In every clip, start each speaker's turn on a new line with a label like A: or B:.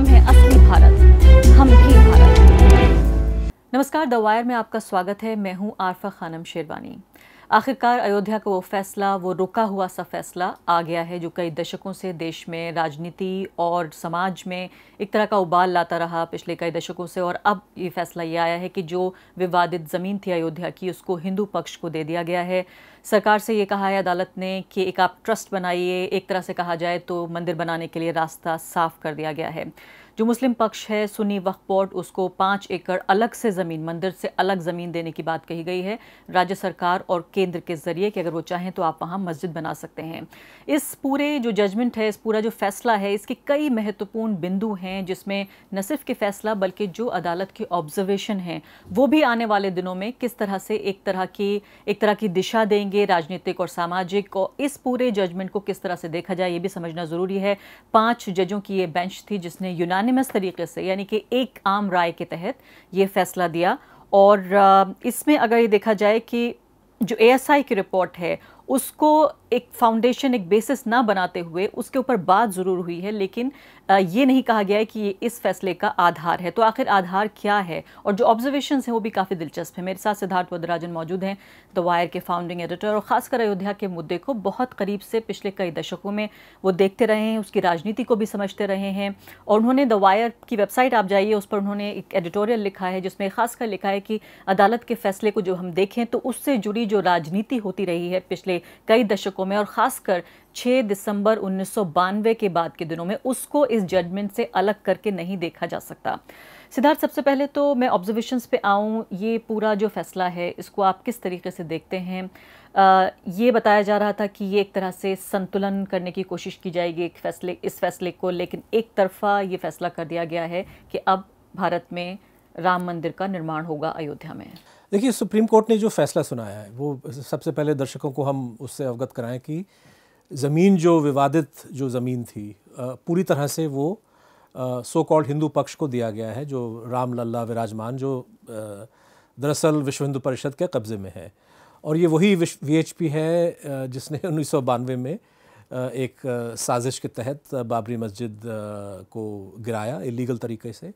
A: हम हैं असली भारत हम भी भारत नमस्कार द वायर में आपका स्वागत है मैं हूं आरफा खानम शेरवानी आखिरकार अयोध्या का वो फैसला वो रुका हुआ सा फैसला आ गया है जो कई दशकों से देश में राजनीति और समाज में एक तरह का उबाल लाता रहा पिछले कई दशकों से और अब ये फैसला ये आया है कि जो विवादित ज़मीन थी अयोध्या की उसको हिंदू पक्ष को दे दिया गया है सरकार से ये कहा है अदालत ने कि एक आप ट्रस्ट बनाइए एक तरह से कहा जाए तो मंदिर बनाने के लिए रास्ता साफ कर दिया गया है जो मुस्लिम पक्ष है सुनी वक्फ बोर्ड उसको पाँच एकड़ अलग से ज़मीन मंदिर से अलग ज़मीन देने की बात कही गई है राज्य सरकार और केंद्र के ज़रिए कि अगर वो चाहें तो आप वहाँ मस्जिद बना सकते हैं इस पूरे जो जजमेंट है इस पूरा जो फैसला है इसके कई महत्वपूर्ण बिंदु हैं जिसमें न सिर्फ के फैसला बल्कि जो अदालत के ऑब्जर्वेशन हैं वो भी आने वाले दिनों में किस तरह से एक तरह की एक तरह की दिशा देंगे राजनीतिक और सामाजिक और इस पूरे जजमेंट को किस तरह से देखा जाए ये भी समझना ज़रूरी है पाँच जजों की ये बेंच थी जिसने यूनानी यूनानिमस तरीके से यानी कि एक आम राय के तहत ये फैसला दिया और इसमें अगर ये देखा जाए कि जो एएसआई की रिपोर्ट है उसको एक फाउंडेशन एक बेसिस ना बनाते हुए उसके ऊपर बात ज़रूर हुई है लेकिन ये नहीं कहा गया है कि ये इस फैसले का आधार है तो आखिर आधार क्या है और जो ऑब्जर्वेशन हैं वो भी काफ़ी दिलचस्प है मेरे साथ सिद्धार्थ वदराजन मौजूद हैं द वायर के फाउंडिंग एडिटर और ख़ासकर अयोध्या के मुद्दे को बहुत करीब से पिछले कई दशकों में वो देखते रहे हैं उसकी राजनीति को भी समझते रहे हैं और उन्होंने द वायर की वेबसाइट आप जाइए उस पर उन्होंने एक एडिटोरियल लिखा है जिसमें खासकर लिखा है कि अदालत के फैसले को जो हम देखें तो उससे जुड़ी जो राजनीति होती रही है पिछले कई दशकों में और ख़ासकर 6 दिसंबर उन्नीस के बाद के दिनों में उसको इस जजमेंट से अलग करके नहीं देखा जा सकता सिद्धार्थ सबसे पहले तो मैं ऑब्जर्वेशंस पे आऊँ ये पूरा जो फैसला है इसको आप किस तरीके से देखते हैं आ, ये बताया जा रहा था कि ये एक तरह से संतुलन करने की कोशिश की जाएगी एक फैसले इस फैसले को लेकिन एक तरफा ये फैसला कर दिया गया है कि अब भारत में राम मंदिर का निर्माण होगा अयोध्या में
B: देखिए सुप्रीम कोर्ट ने जो फैसला सुनाया है वो सबसे पहले दर्शकों को हम उससे अवगत कराएं कि ज़मीन जो विवादित जो ज़मीन थी पूरी तरह से वो सो कॉल्ड हिंदू पक्ष को दिया गया है जो राम लल्ला विराजमान जो दरअसल विश्व हिंदू परिषद के कब्ज़े में है और ये वही वी है जिसने उन्नीस में एक साजिश के तहत बाबरी मस्जिद को गिराया इलीगल तरीके से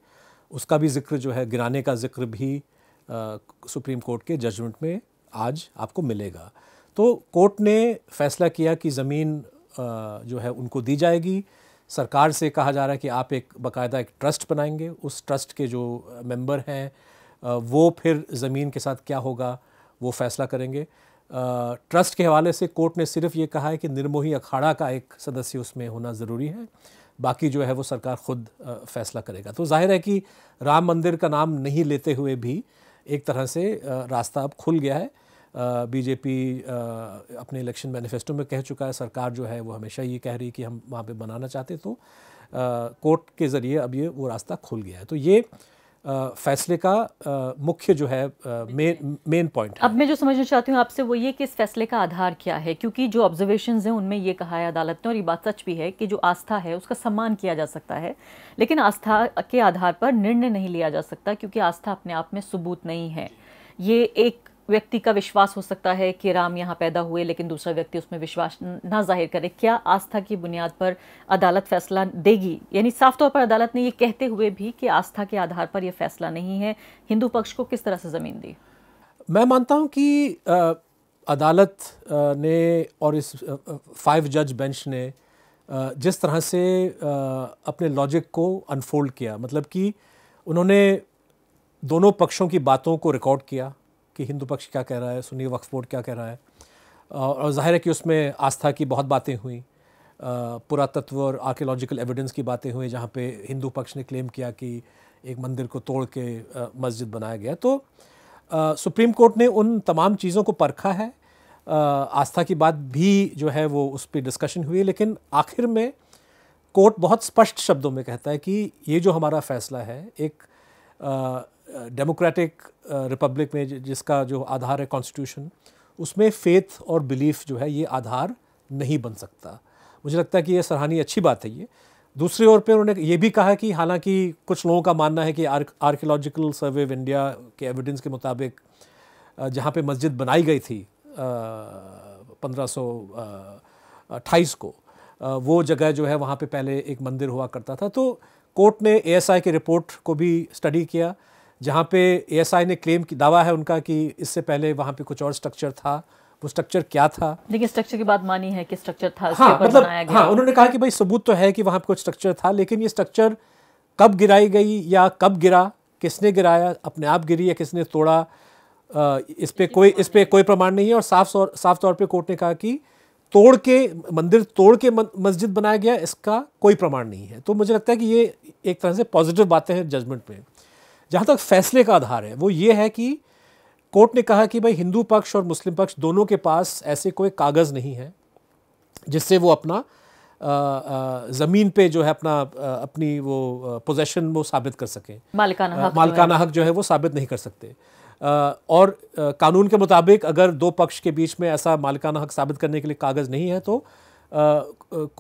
B: उसका भी जिक्र जो है गिराने का जिक्र भी सुप्रीम कोर्ट के जजमेंट में आज आपको मिलेगा तो कोर्ट ने फैसला किया कि ज़मीन जो है उनको दी जाएगी सरकार से कहा जा रहा है कि आप एक बाकायदा एक ट्रस्ट बनाएंगे उस ट्रस्ट के जो मेंबर हैं वो फिर ज़मीन के साथ क्या होगा वो फैसला करेंगे ट्रस्ट के हवाले से कोर्ट ने सिर्फ ये कहा है कि निर्मोही अखाड़ा का एक सदस्य उसमें होना ज़रूरी है बाकी जो है वो सरकार खुद फैसला करेगा तो जाहिर है कि राम मंदिर का नाम नहीं लेते हुए भी एक तरह से रास्ता अब खुल गया है बीजेपी अपने इलेक्शन मैनिफेस्टो में कह चुका है सरकार जो है वो हमेशा ये कह रही है कि हम वहाँ पे बनाना चाहते तो कोर्ट के ज़रिए अब ये वो रास्ता खुल गया है तो ये फैसले का मुख्य जो है मेन मेन पॉइंट
A: अब मैं जो समझना चाहती हूँ आपसे वो ये कि इस फैसले का आधार क्या है क्योंकि जो ऑब्जर्वेशन हैं उनमें ये कहा है अदालत ने और ये बात सच भी है कि जो आस्था है उसका सम्मान किया जा सकता है लेकिन आस्था के आधार पर निर्णय नहीं लिया जा सकता क्योंकि आस्था अपने आप में सबूत नहीं है ये एक व्यक्ति का विश्वास हो सकता है कि राम यहाँ पैदा हुए लेकिन दूसरा व्यक्ति उसमें विश्वास ना जाहिर करे क्या आस्था की बुनियाद पर अदालत फैसला देगी यानी साफ तौर पर अदालत ने ये कहते हुए भी कि आस्था के आधार पर यह फैसला नहीं है हिंदू पक्ष को किस तरह से ज़मीन दी
B: मैं मानता हूँ कि आ, अदालत ने और इस फाइव जज बेंच ने जिस तरह से अपने लॉजिक को अनफोल्ड किया मतलब कि उन्होंने दोनों पक्षों की बातों को रिकॉर्ड किया कि हिंदू पक्ष क्या कह रहा है सुन्नी वक्फ बोर्ड क्या कह रहा है और जाहिर है कि उसमें आस्था की बहुत बातें हुई पुरातत्व और आर्कियोलॉजिकल एविडेंस की बातें हुई जहाँ पे हिंदू पक्ष ने क्लेम किया कि एक मंदिर को तोड़ के मस्जिद बनाया गया तो सुप्रीम कोर्ट ने उन तमाम चीज़ों को परखा है आस्था की बात भी जो है वो उस पर डिस्कशन हुई लेकिन आखिर में कोर्ट बहुत स्पष्ट शब्दों में कहता है कि ये जो हमारा फैसला है एक डेमोक्रेटिक रिपब्लिक में जिसका जो आधार है कॉन्स्टिट्यूशन उसमें फेथ और बिलीफ जो है ये आधार नहीं बन सकता मुझे लगता है कि ये सराहनीय अच्छी बात है ये दूसरी ओर पे उन्होंने ये भी कहा कि हालांकि कुछ लोगों का मानना है कि आर्कियोलॉजिकल सर्वे ऑफ इंडिया के एविडेंस के मुताबिक जहाँ पे मस्जिद बनाई गई थी पंद्रह सौ अट्ठाईस को वो जगह जो है वहाँ पे पहले एक मंदिर हुआ करता था तो कोर्ट ने एएसआई की रिपोर्ट को भी स्टडी किया जहाँ पे एएसआई ने क्लेम की दावा है उनका कि इससे पहले वहाँ पे कुछ और स्ट्रक्चर था वो स्ट्रक्चर क्या था
A: लेकिन स्ट्रक्चर की बात मानी है कि स्ट्रक्चर था हाँ, मतलब, बनाया गया हाँ, उन्होंने कहा
B: कि भाई सबूत तो है कि वहाँ पे कुछ स्ट्रक्चर था लेकिन ये स्ट्रक्चर कब गिराई गई या कब गिरा किसने गिराया अपने आप गिरी या किसने तोड़ा इस पर कोई इस पर कोई प्रमाण नहीं है और साफ साफ तौर पर कोर्ट ने कहा कि तोड़ के मंदिर तोड़ के मस्जिद बनाया गया इसका कोई प्रमाण नहीं है तो मुझे लगता है कि ये एक तरह से पॉजिटिव बातें हैं जजमेंट में जहाँ तक फैसले का आधार है वो ये है कि कोर्ट ने कहा कि भाई हिंदू पक्ष और मुस्लिम पक्ष दोनों के पास ऐसे कोई कागज़ नहीं है जिससे वो अपना ज़मीन पे जो है अपना अपनी वो पोजेशन वो साबित कर सकें मालिकाना मालकाना मालिकाना हक जो है वो साबित नहीं कर सकते और कानून के मुताबिक अगर दो पक्ष के बीच में ऐसा मालिकाना हक साबित करने के लिए कागज़ नहीं है तो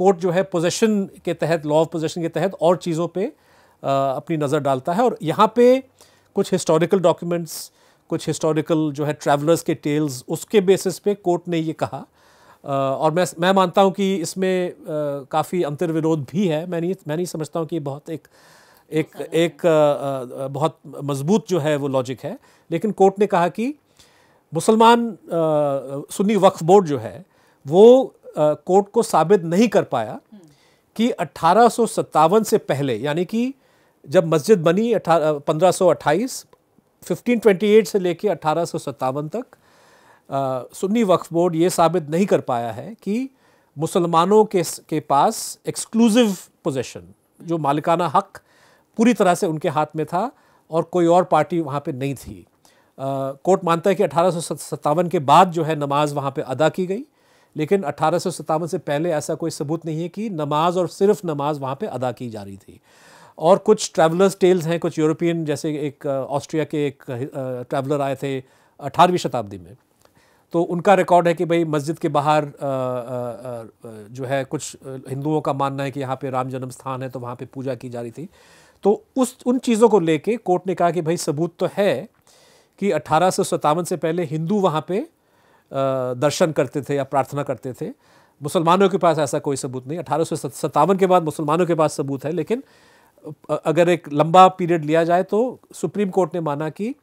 B: कोर्ट जो है पोजेशन के तहत लॉ ऑफ पोजेशन के तहत और चीज़ों पर अपनी नज़र डालता है और यहाँ पे कुछ हिस्टोरिकल डॉक्यूमेंट्स कुछ हिस्टोरिकल जो है ट्रैवलर्स के टेल्स उसके बेसिस पे कोर्ट ने ये कहा और मैं मैं मानता हूँ कि इसमें काफ़ी अंतर्विरोध भी है मैं नहीं मैं नहीं समझता हूँ कि बहुत एक एक अच्छा, हाँ। एक बहुत मजबूत जो है वो लॉजिक है लेकिन कोर्ट ने कहा कि मुसलमान सुन्नी वक्फ बोर्ड जो है वो कोर्ट को साबित नहीं कर पाया हम्म। कि अट्ठारह से पहले यानी कि जब मस्जिद बनी पंद्रह सौ अट्ठाईस फिफ्टीन ट्वेंटी एट से लेकर अठारह सौ सत्तावन तक सुन्नी वक्फ बोर्ड ये साबित नहीं कर पाया है कि मुसलमानों के के पास एक्सक्लूसिव पोजीशन जो मालिकाना हक पूरी तरह से उनके हाथ में था और कोई और पार्टी वहाँ पे नहीं थी कोर्ट मानता है कि अठारह के बाद जो है नमाज वहाँ पे अदा की गई लेकिन अठारह से पहले ऐसा कोई सबूत नहीं है कि नमाज और सिर्फ नमाज वहाँ पे अदा की जा रही थी और कुछ ट्रैवलर्स टेल्स हैं कुछ यूरोपियन जैसे एक ऑस्ट्रिया के एक ट्रैवलर आए थे अठारहवीं शताब्दी में तो उनका रिकॉर्ड है कि भाई मस्जिद के बाहर जो है कुछ हिंदुओं का मानना है कि यहाँ पे राम जन्म स्थान है तो वहाँ पे पूजा की जा रही थी तो उस उन चीज़ों को लेके कोर्ट ने कहा कि भाई सबूत तो है कि अठारह से पहले हिंदू वहाँ पर दर्शन करते थे या प्रार्थना करते थे मुसलमानों के पास ऐसा कोई सबूत नहीं अठारह के बाद मुसलमानों के पास सबूत है लेकिन अगर एक लंबा पीरियड लिया जाए तो सुप्रीम कोर्ट ने माना कि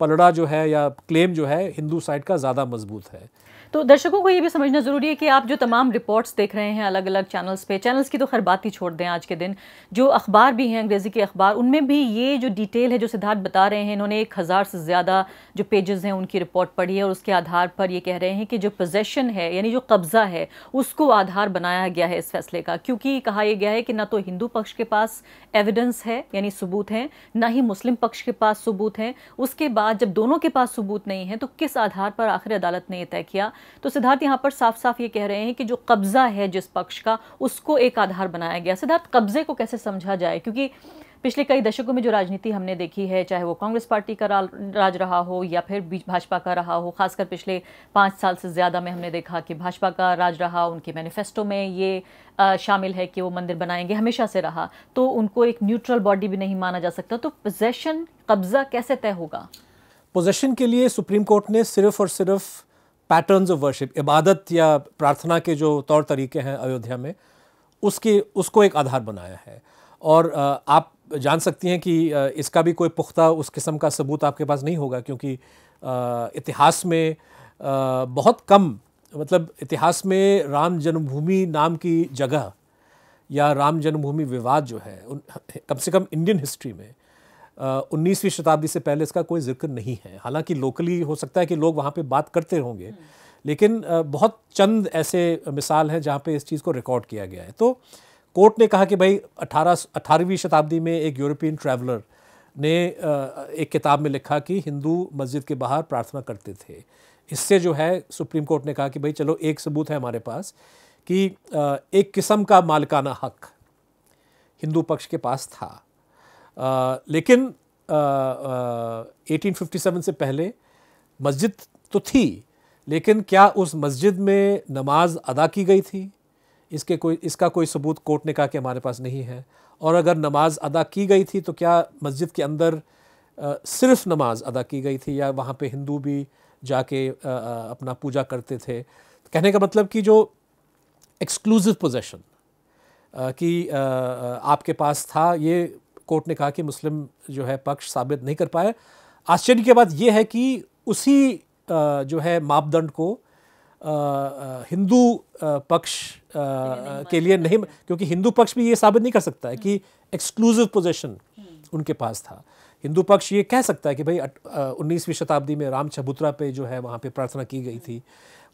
B: पलड़ा जो है या क्लेम जो है हिंदू साइड का ज़्यादा मजबूत है
A: तो दर्शकों को ये भी समझना ज़रूरी है कि आप जो तमाम रिपोर्ट्स देख रहे हैं अलग अलग चैनल्स पे चैनल्स की तो खैर बात ही छोड़ दें आज के दिन जो अखबार भी हैं अंग्रेज़ी के अखबार उनमें भी ये जो डिटेल है जो सिद्धार्थ बता रहे हैं इन्होंने एक हज़ार से ज़्यादा जो पेजेस हैं उनकी रिपोर्ट पढ़ी है और उसके आधार पर ये कह रहे हैं कि जो पोजेशन है यानी जो कब्ज़ा है उसको आधार बनाया गया है इस फैसले का क्योंकि कहा यह गया है कि ना तो हिंदू पक्ष के पास एविडेंस है यानी सबूत हैं ना ही मुस्लिम पक्ष के पास सबूत हैं उसके बाद बाद जब दोनों के पास सबूत नहीं है तो किस आधार पर आखिर अदालत ने यह तय किया तो सिद्धार्थ यहाँ पर साफ साफ ये कह रहे हैं कि जो कब्ज़ा है जिस पक्ष का उसको एक आधार बनाया गया सिद्धार्थ कब्ज़े को कैसे समझा जाए क्योंकि पिछले कई दशकों में जो राजनीति हमने देखी है चाहे वो कांग्रेस पार्टी का राज रहा हो या फिर भाजपा का रहा हो खासकर पिछले पाँच साल से ज़्यादा में हमने देखा कि भाजपा का राज रहा उनके मैनिफेस्टो में ये आ, शामिल है कि वो मंदिर बनाएंगे हमेशा से रहा तो उनको एक न्यूट्रल बॉडी भी नहीं माना जा सकता तो पोजेशन कब्ज़ा कैसे तय होगा
B: पोजेशन के लिए सुप्रीम कोर्ट ने सिर्फ और सिर्फ पैटर्न्स ऑफ वर्शिप इबादत या प्रार्थना के जो तौर तरीके हैं अयोध्या में उसकी उसको एक आधार बनाया है और आप जान सकती हैं कि इसका भी कोई पुख्ता उस किस्म का सबूत आपके पास नहीं होगा क्योंकि इतिहास में बहुत कम मतलब इतिहास में राम जन्मभूमि नाम की जगह या राम जन्मभूमि विवाद जो है कम से कम इंडियन हिस्ट्री में उन्नीसवीं शताब्दी से पहले इसका कोई जिक्र नहीं है हालांकि लोकली हो सकता है कि लोग वहाँ पे बात करते होंगे हम्म। लेकिन बहुत चंद ऐसे मिसाल हैं जहाँ पे इस चीज़ को रिकॉर्ड किया गया है तो कोर्ट ने कहा कि भाई अठारह अठारहवीं शताब्दी में एक यूरोपियन ट्रैवलर ने एक किताब में लिखा कि हिंदू मस्जिद के बाहर प्रार्थना करते थे इससे जो है सुप्रीम कोर्ट ने कहा कि भाई चलो एक सबूत है हमारे पास कि एक किस्म का मालिकाना हक हिंदू पक्ष के पास था आ, लेकिन एटीन फिफ्टी सेवन से पहले मस्जिद तो थी लेकिन क्या उस मस्जिद में नमाज अदा की गई थी इसके कोई इसका कोई सबूत कोर्ट ने कहा कि हमारे पास नहीं है और अगर नमाज अदा की गई थी तो क्या मस्जिद के अंदर आ, सिर्फ नमाज अदा की गई थी या वहाँ पे हिंदू भी जाके आ, अपना पूजा करते थे कहने का मतलब कि जो एक्सक्लूसिव पोजेशन कि आपके पास था ये कोर्ट ने कहा कि मुस्लिम जो है पक्ष साबित नहीं कर पाए आश्चर्य की बात यह है कि उसी जो है मापदंड को हिंदू पक्ष के लिए नहीं क्योंकि हिंदू पक्ष भी ये साबित नहीं कर सकता है कि एक्सक्लूसिव हम्म। हम्म। पोजीशन उनके पास था हिंदू पक्ष ये कह सकता है कि भाई उन्नीसवीं शताब्दी में राम चबूतरा पे जो है वहाँ पे प्रार्थना की गई थी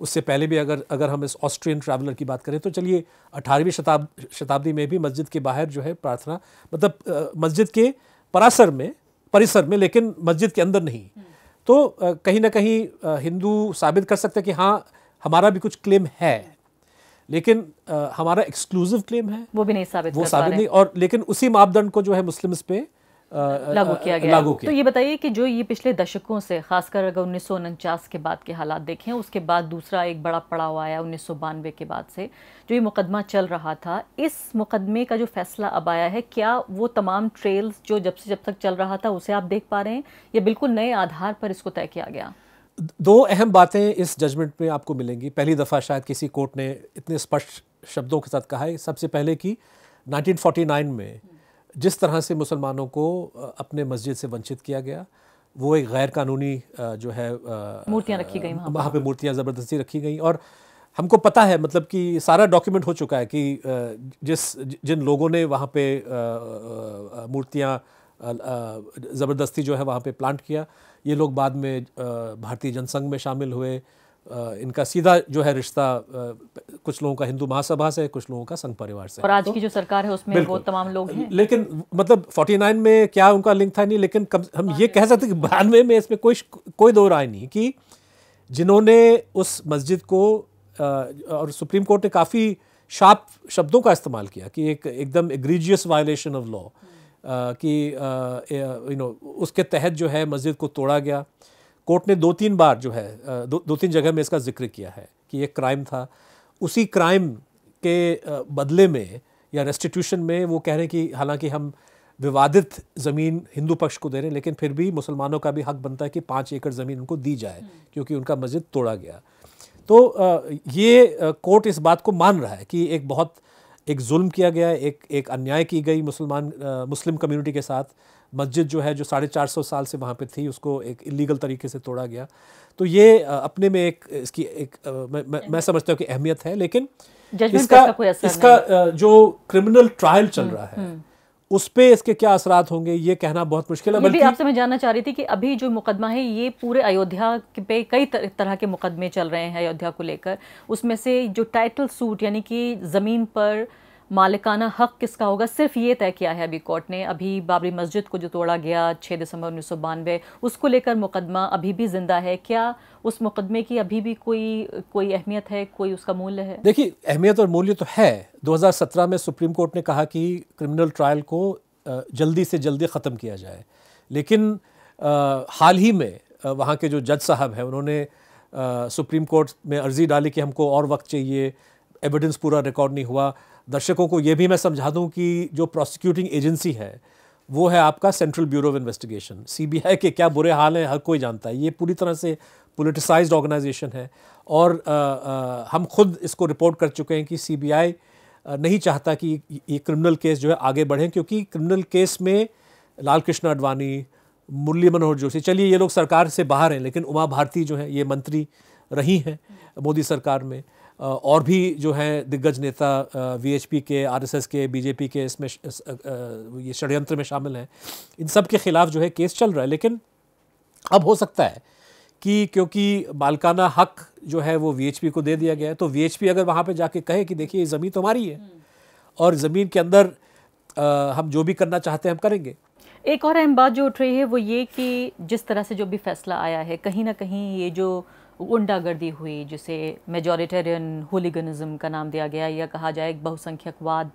B: उससे पहले भी अगर अगर हम इस ऑस्ट्रियन ट्रैवलर की बात करें तो चलिए अठारहवीं शताब शताब्दी में भी मस्जिद के बाहर जो है प्रार्थना मतलब मस्जिद के परासर में परिसर में लेकिन मस्जिद के अंदर नहीं हम्म। तो कहीं ना कहीं हिंदू साबित कर सकते हैं कि हाँ हमारा भी कुछ क्लेम है लेकिन आ, हमारा एक्सक्लूसिव क्लेम है
A: वो भी नहीं साबित वो साबित नहीं
B: और लेकिन उसी मापदंड को जो है मुस्लिम्स पे लागू किया गया लागू किया। तो ये
A: बताइए कि जो ये पिछले दशकों से खासकर अगर उन्नीस के बाद के हालात देखें उसके बाद दूसरा एक बड़ा पड़ाव आया उन्नीस के बाद से जो ये मुकदमा चल रहा था इस मुकदमे का जो फैसला अब आया है क्या वो तमाम ट्रेल्स जो जब से जब तक चल रहा था उसे आप देख पा रहे हैं या बिल्कुल नए आधार पर इसको तय किया गया
B: दो अहम बातें इस जजमेंट में आपको मिलेंगी पहली दफ़ा शायद किसी कोर्ट ने इतने स्पष्ट शब्दों के साथ कहा है सबसे पहले कि 1949 में जिस तरह से मुसलमानों को अपने मस्जिद से वंचित किया गया वो एक गैर कानूनी जो है मूर्तियाँ रखी गई वहाँ, वहाँ पे मूर्तियाँ ज़बरदस्ती रखी गई और हमको पता है मतलब कि सारा डॉक्यूमेंट हो चुका है कि जिस जिन लोगों ने वहाँ पे मूर्तियाँ ज़बरदस्ती जो है वहाँ पे प्लांट किया ये लोग बाद में भारतीय जनसंघ में शामिल हुए इनका सीधा जो है रिश्ता कुछ लोगों का हिंदू महासभा से कुछ लोगों का संघ परिवार से और आज तो,
A: की जो सरकार है उसमें वो तमाम लोग हैं
B: लेकिन मतलब 49 में क्या उनका लिंक था नहीं लेकिन कम, हम ये कह सकते कि बानवे में इसमें कोई कोई दो राय नहीं कि जिन्होंने उस मस्जिद को और सुप्रीम कोर्ट ने काफ़ी शार्प शब्दों का इस्तेमाल किया कि एक एकदम एग्रीजियस वायलेशन ऑफ लॉ कि यू नो उसके तहत जो है मस्जिद को तोड़ा गया कोर्ट ने दो तीन बार जो है दो दो तीन जगह में इसका जिक्र किया है कि ये क्राइम था उसी क्राइम के बदले में या रेस्टिट्यूशन में वो कह रहे हैं कि हालांकि हम विवादित ज़मीन हिंदू पक्ष को दे रहे हैं लेकिन फिर भी मुसलमानों का भी हक बनता है कि पाँच एकड़ ज़मीन उनको दी जाए हम्म। क्योंकि उनका मस्जिद तोड़ा गया तो ये कोर्ट इस बात को मान रहा है कि एक बहुत एक जुल्म किया गया एक एक अन्याय की गई मुसलमान मुस्लिम कम्युनिटी के साथ मस्जिद जो है जो साढ़े चार सौ साल से वहाँ पे थी उसको एक इलीगल तरीके से तोड़ा गया तो ये अपने में एक इसकी एक मैं, मैं समझता हूँ कि अहमियत है लेकिन इसका इसका जो क्रिमिनल ट्रायल चल हम्म, रहा है हम्म। उस पे इसके क्या असरात होंगे ये कहना बहुत मुश्किल है बल्कि
A: आपसे मैं जानना चाह रही थी कि अभी जो मुकदमा है ये पूरे अयोध्या पे कई तरह के मुकदमे चल रहे हैं अयोध्या को लेकर उसमें से जो टाइटल सूट यानी कि ज़मीन पर मालिकाना हक किसका होगा सिर्फ ये तय किया है अभी कोर्ट ने अभी बाबरी मस्जिद को जो तोड़ा गया 6 दिसंबर उन्नीस उसको लेकर मुकदमा अभी भी जिंदा है क्या उस मुकदमे की अभी भी कोई कोई अहमियत है कोई उसका मूल्य है
B: देखिए अहमियत और मूल्य तो है 2017 में सुप्रीम कोर्ट ने कहा कि क्रिमिनल ट्रायल को जल्दी से जल्दी ख़त्म किया जाए लेकिन आ, हाल ही में वहाँ के जो जज साहब हैं उन्होंने आ, सुप्रीम कोर्ट में अर्ज़ी डाली कि हमको और वक्त चाहिए एविडेंस पूरा रिकॉर्ड नहीं हुआ दर्शकों को यह भी मैं समझा दूं कि जो प्रोसिक्यूटिंग एजेंसी है वो है आपका central bureau of investigation CBI के क्या बुरे हाल हैं हर कोई जानता है ये पूरी तरह से पोलिटिसाइज ऑर्गेनाइजेशन है और आ, आ, हम खुद इसको रिपोर्ट कर चुके हैं कि सीबीआई नहीं चाहता कि ये क्रिमिनल केस जो है आगे बढ़ें क्योंकि क्रिमिनल केस में लाल कृष्ण अडवाणी मुरली मनोहर जोशी चलिए ये लोग सरकार से बाहर हैं लेकिन उमा भारती जो हैं ये मंत्री रही हैं मोदी सरकार में और भी जो है दिग्गज नेता वीएचपी के आरएसएस के बीजेपी के इसमें ये षड्यंत्र में शामिल हैं इन सब के ख़िलाफ़ जो है केस चल रहा है लेकिन अब हो सकता है कि क्योंकि मालकाना हक जो है वो वीएचपी को दे दिया गया है तो वीएचपी अगर वहाँ पे जाके कहे कि देखिए ये ज़मीन तो हमारी है हम्म। और ज़मीन के अंदर हम जो भी करना चाहते हैं हम करेंगे
A: एक और अहम बात जो उठ रही है वो ये कि जिस तरह से जो भी फैसला आया है कहीं ना कहीं ये जो गुंडागर्दी हुई जिसे मेजोरिटेरियन होलीगनिज़म का नाम दिया गया या कहा जाए एक बहुसंख्यकवाद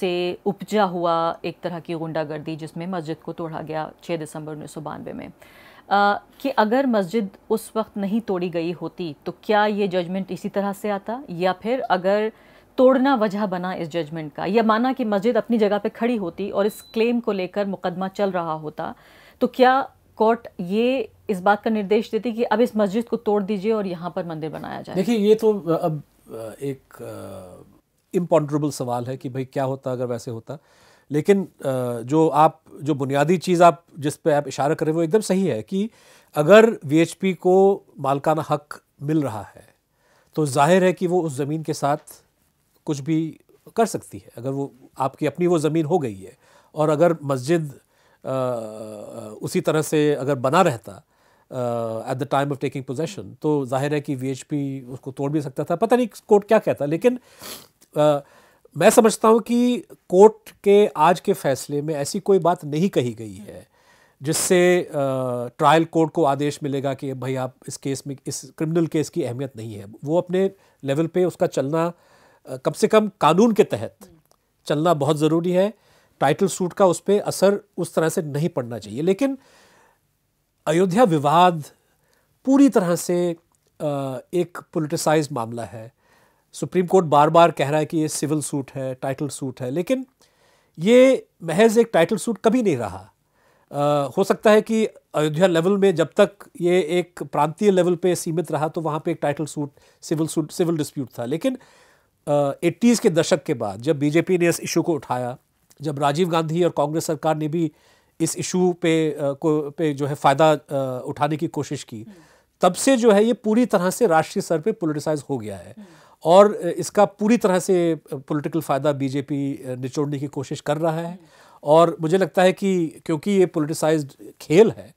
A: से उपजा हुआ एक तरह की गुंडागर्दी जिसमें मस्जिद को तोड़ा गया 6 दिसंबर उन्नीस में आ, कि अगर मस्जिद उस वक्त नहीं तोड़ी गई होती तो क्या ये जजमेंट इसी तरह से आता या फिर अगर तोड़ना वजह बना इस जजमेंट का या माना कि मस्जिद अपनी जगह पे खड़ी होती और इस क्लेम को लेकर मुकदमा चल रहा होता तो क्या कोर्ट ये इस बात का निर्देश देती कि अब इस मस्जिद को तोड़ दीजिए और यहाँ पर मंदिर बनाया जाए देखिए
B: ये तो अब एक इम्पॉन्ड्रेबल सवाल है कि भाई क्या होता अगर वैसे होता लेकिन जो आप जो बुनियादी चीज़ आप जिस पे आप इशारा करें वो एकदम सही है कि अगर वी को मालकाना हक मिल रहा है तो जाहिर है कि वो उस ज़मीन के साथ कुछ भी कर सकती है अगर वो आपकी अपनी वो ज़मीन हो गई है और अगर मस्जिद उसी तरह से अगर बना रहता at the time of taking possession तो जाहिर है कि वी उसको तोड़ भी सकता था पता नहीं कोर्ट क्या कहता लेकिन आ, मैं समझता हूँ कि कोर्ट के आज के फैसले में ऐसी कोई बात नहीं कही गई है जिससे ट्रायल कोर्ट को आदेश मिलेगा कि भाई आप इस केस में इस क्रिमिनल केस की अहमियत नहीं है वो अपने लेवल पे उसका चलना कम से कम कानून के तहत चलना बहुत ज़रूरी है टाइटल सूट का उस पर असर उस तरह से नहीं पड़ना चाहिए लेकिन अयोध्या विवाद पूरी तरह से एक पोलिटिसाइज मामला है सुप्रीम कोर्ट बार बार कह रहा है कि ये सिविल सूट है टाइटल सूट है लेकिन ये महज एक टाइटल सूट कभी नहीं रहा आ, हो सकता है कि अयोध्या लेवल में जब तक ये एक प्रांतीय लेवल पे सीमित रहा तो वहाँ पे एक title suit civil suit civil dispute था लेकिन एट्टीज़ के दशक के बाद जब बीजेपी ने इस इशू को उठाया जब राजीव गांधी और कांग्रेस सरकार ने भी इस इशू पे को पे जो है फ़ायदा उठाने की कोशिश की तब से जो है ये पूरी तरह से राष्ट्रीय स्तर पे पोलिटिसाइज हो गया है और इसका पूरी तरह से पॉलिटिकल फ़ायदा बीजेपी निचोड़ने की कोशिश कर रहा है और मुझे लगता है कि क्योंकि ये पोलिटिसाइज खेल है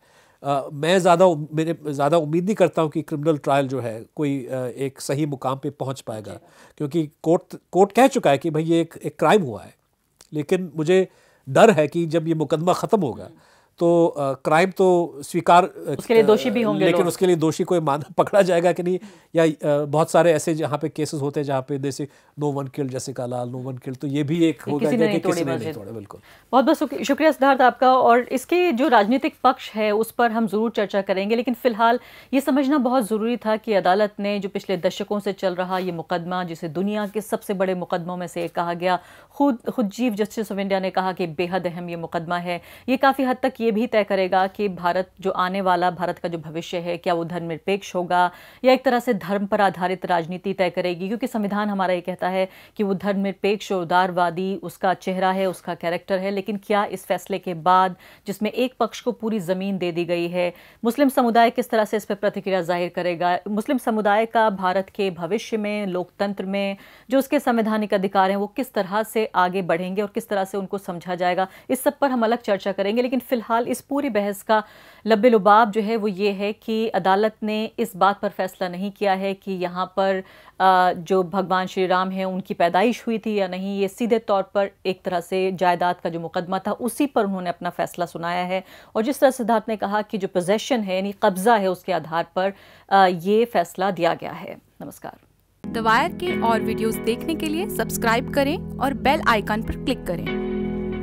B: आ, मैं ज़्यादा मेरे ज़्यादा उम्मीद नहीं करता हूँ कि क्रिमिनल ट्रायल जो है कोई एक सही मुकाम पे पहुँच पाएगा क्योंकि कोर्ट कोर्ट कह चुका है कि भाई ये एक, एक क्राइम हुआ है लेकिन मुझे डर है कि जब ये मुकदमा ख़त्म होगा तो क्राइम तो स्वीकार उसके लिए दोषी भी होंगे लेकिन उसके लिए दोषी कोई मान पकड़ा जाएगा कि नहीं या आ, बहुत सारे ऐसे जहाँ पे केसेस होते हैं जहाँ पे जैसे नो वन किल जैसे लाल नो वन किल तो ये भी एक होगा कि किसी ने नहीं तोड़े
A: बिल्कुल बहुत बहुत शुक्रिया सिद्धार्थ आपका और इसके जो राजनीतिक पक्ष है उस पर हम ज़रूर चर्चा करेंगे लेकिन फ़िलहाल ये समझना बहुत ज़रूरी था कि अदालत ने जो पिछले दशकों से चल रहा ये मुकदमा जिसे दुनिया के सबसे बड़े मुकदमों में से एक कहा गया खुद खुद चीफ जस्टिस ऑफ इंडिया ने कहा कि बेहद अहम ये मुकदमा है ये काफ़ी हद तक ये भी तय करेगा कि भारत जो आने वाला भारत का जो भविष्य है क्या वो धर्मनिरपेक्ष होगा या एक तरह से धर्म पर आधारित राजनीति तय करेगी क्योंकि संविधान हमारा ये कहता है कि वो धर्मनिरपेक्ष और उदारवादी उसका चेहरा है उसका कैरेक्टर है लेकिन क्या इस फैसले के बाद जिसमें एक पक्ष को पूरी ज़मीन दे दी गई है मुस्लिम समुदाय किस तरह से इस पर प्रतिक्रिया जाहिर करेगा मुस्लिम समुदाय का भारत के भविष्य में लोकतंत्र में जो उसके संवैधानिक अधिकार हैं वो किस तरह से आगे बढ़ेंगे और किस तरह से उनको समझा जाएगा इस सब पर हम अलग चर्चा करेंगे लेकिन फिलहाल बहरहाल इस पूरी बहस का लब्बे लबाब जो है वो ये है कि अदालत ने इस बात पर फैसला नहीं किया है कि यहाँ पर जो भगवान श्री राम हैं उनकी पैदाइश हुई थी या नहीं ये सीधे तौर पर एक तरह से जायदाद का जो मुकदमा था उसी पर उन्होंने अपना फैसला सुनाया है और जिस तरह सिद्धार्थ ने कहा कि जो पोजेशन है यानी कब्ज़ा है उसके आधार पर ये फैसला दिया गया है नमस्कार द वायर के और वीडियोस देखने के लिए सब्सक्राइब करें और बेल आइकन पर क्लिक करें